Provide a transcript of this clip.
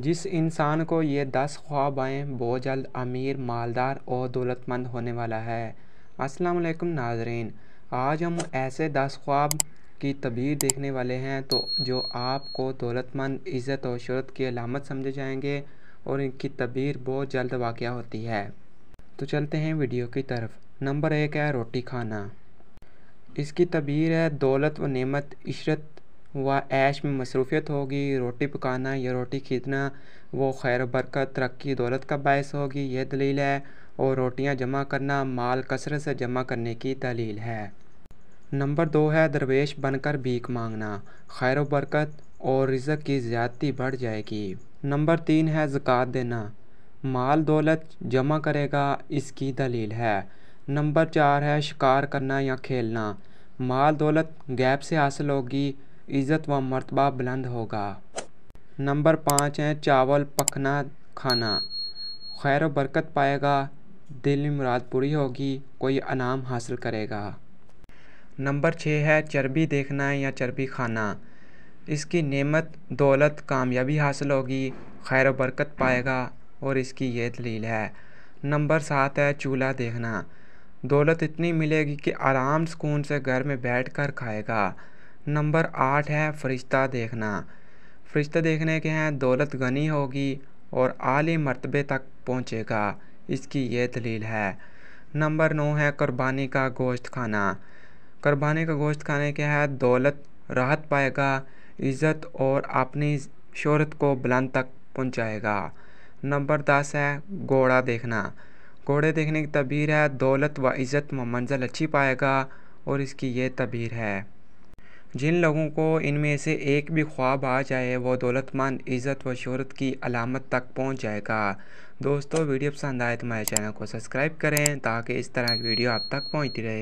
जिस इंसान को ये दस ख्वाब आएँ बहुत जल्द अमीर मालदार और दौलतमंद होने वाला है अस्सलाम वालेकुम नाजरीन आज हम ऐसे दस ख्वाब की तबीर देखने वाले हैं तो जो आपको दौलतमंद इज़्ज़त और शरत की अलामत समझे जाएंगे और इनकी तबीर बहुत जल्द वाक़ होती है तो चलते हैं वीडियो की तरफ नंबर एक है रोटी खाना इसकी तबीर है दौलत व नेमत इशरत व ऐश में मसरूफ़ियत होगी रोटी पकाना या रोटी खींचना वो खैर बरकत तरक्की दौलत का बायस होगी यह दलील है और रोटियां जमा करना माल कसरत से जमा करने की दलील है नंबर दो है दरवेश बनकर भीख मांगना खैर बरकत और रिजक की ज़्यादती बढ़ जाएगी नंबर तीन है ज़क़ात देना माल दौलत जमा करेगा इसकी दलील है नंबर चार है शिकार करना या खेलना माल दौलत गैप से हासिल होगी इज़्ज़त व मरतबा बुलंद होगा नंबर पाँच है चावल पकना खाना खैर बरकत पाएगा दिल मुराद पूरी होगी कोई अनाम हासिल करेगा नंबर छः है चर्बी देखना या चर्बी खाना इसकी नेमत दौलत कामयाबी हासिल होगी खैर बरकत पाएगा और इसकी ये दलील है नंबर सात है चूल्हा देखना दौलत इतनी मिलेगी कि आराम सुकून से घर में बैठ कर खाएगा नंबर आठ है फ़रिश्ता देखना फ़रिश्ता देखने के हैं दौलत गनी होगी और आली मरतबे तक पहुँचेगा इसकी ये दलील है नंबर नौ है कुर्बानी का गोश्त खाना कुर्बानी का गोश्त खाने के है दौलत राहत पाएगा इज़्ज़त और अपनी शहरत को बुलंद तक पहुँचाएगा नंबर दस है घोड़ा देखना घोड़े देखने की तबीर है दौलत व इज़्ज़त व मंजिल अच्छी पाएगा और इसकी ये तबीर है जिन लोगों को इनमें से एक भी ख्वाब आ जाए वो दौलतमंद इज़्ज़त व शहरत की अलामत तक पहुंच जाएगा दोस्तों वीडियो पसंद आए तो हमारे चैनल को सब्सक्राइब करें ताकि इस तरह की वीडियो आप तक पहुंचती रहे